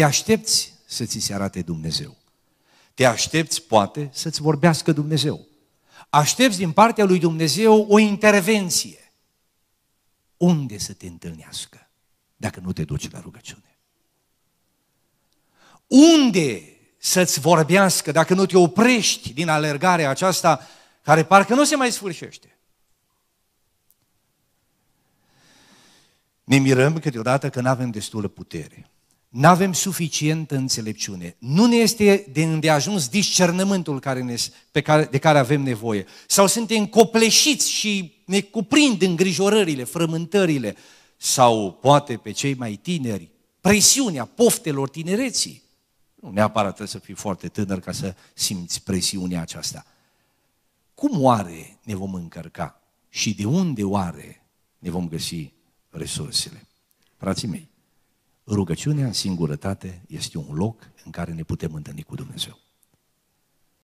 Te aștepți să ți se arate Dumnezeu. Te aștepți, poate, să-ți vorbească Dumnezeu. Aștepți din partea lui Dumnezeu o intervenție. Unde să te întâlnească dacă nu te duci la rugăciune? Unde să-ți vorbească dacă nu te oprești din alergarea aceasta care parcă nu se mai sfârșește? Ne mirăm câteodată că nu avem destulă putere nu avem suficientă înțelepciune. Nu ne este de îndeajuns discernământul care ne, pe care, de care avem nevoie. Sau suntem copleșiți și ne cuprind îngrijorările, frământările. Sau poate pe cei mai tineri, presiunea poftelor tinereții. Nu neapărat trebuie să fii foarte tânăr ca să simți presiunea aceasta. Cum oare ne vom încărca? Și de unde oare ne vom găsi resursele? Frații mei, Rugăciunea în singurătate este un loc în care ne putem întâlni cu Dumnezeu.